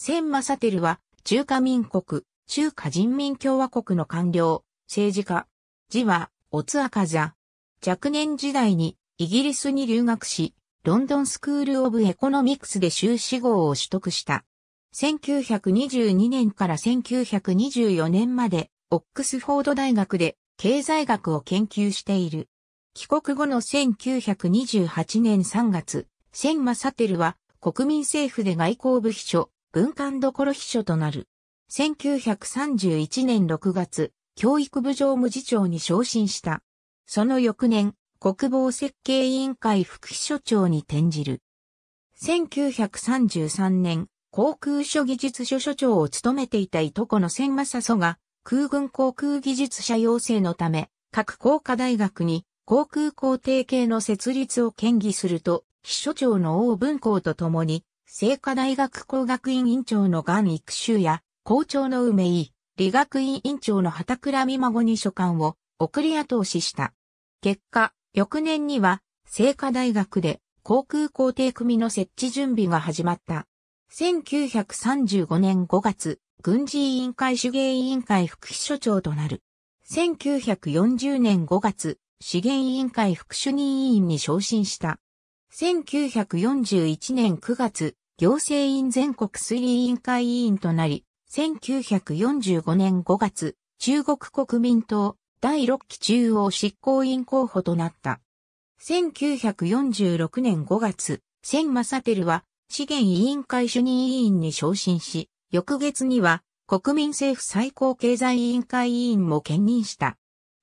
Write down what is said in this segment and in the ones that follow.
千正輝は、中華民国、中華人民共和国の官僚、政治家。字は、オツアカザ。若年時代に、イギリスに留学し、ロンドンスクール・オブ・エコノミクスで修士号を取得した。1922年から1924年まで、オックスフォード大学で経済学を研究している。帰国後の1928年3月、千正輝は国民政府で外交部秘書、文官どころ秘書となる。1931年6月、教育部常務次長に昇進した。その翌年、国防設計委員会副秘書長に転じる。1933年、航空所技術所所長を務めていたいとこの千正祖が、空軍航空技術者養成のため、各工科大学に航空工程系の設立を建議すると、秘書長の王文校と共に、聖火大学工学院院長の岩育修や、校長の梅井、理学院院長の畑倉美孫に所管を送り後押しした。結果、翌年には、聖火大学で航空工程組の設置準備が始まった。1935年5月、軍事委員会主芸委員会副秘書長となる。1940年5月、資源委員会副主任委員に昇進した。1941年9月、行政院全国推理委員会委員となり、1945年5月、中国国民党第6期中央執行委員候補となった。1946年5月、千正輝は資源委員会主任委員に昇進し、翌月には国民政府最高経済委員会委員も兼任した。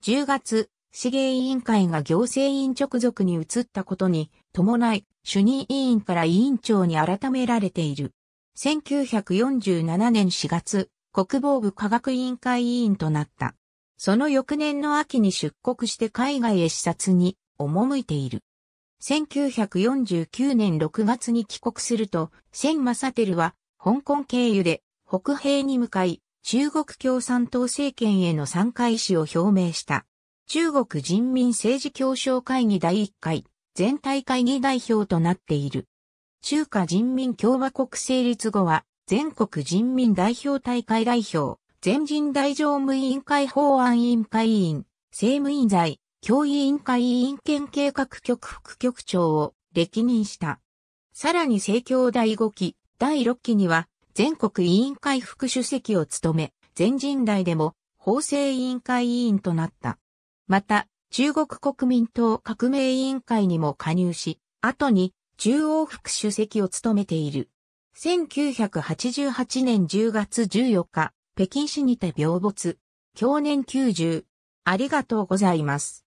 10月、資源委員会が行政院直属に移ったことに伴い、主任委員から委員長に改められている。1947年4月、国防部科学委員会委員となった。その翌年の秋に出国して海外へ視察に赴いている。1949年6月に帰国すると、千正輝は香港経由で北平に向かい、中国共産党政権への参加意思を表明した。中国人民政治協商会議第1回全体会議代表となっている。中華人民共和国成立後は、全国人民代表大会代表、全人代常務委員会法案委員会委員、政務委員在、教委員会委員兼計画局副局長を歴任した。さらに政教第5期、第6期には、全国委員会副主席を務め、全人代でも法制委員会委員となった。また、中国国民党革命委員会にも加入し、後に中央副主席を務めている。1988年10月14日、北京市にて病没。去年90。ありがとうございます。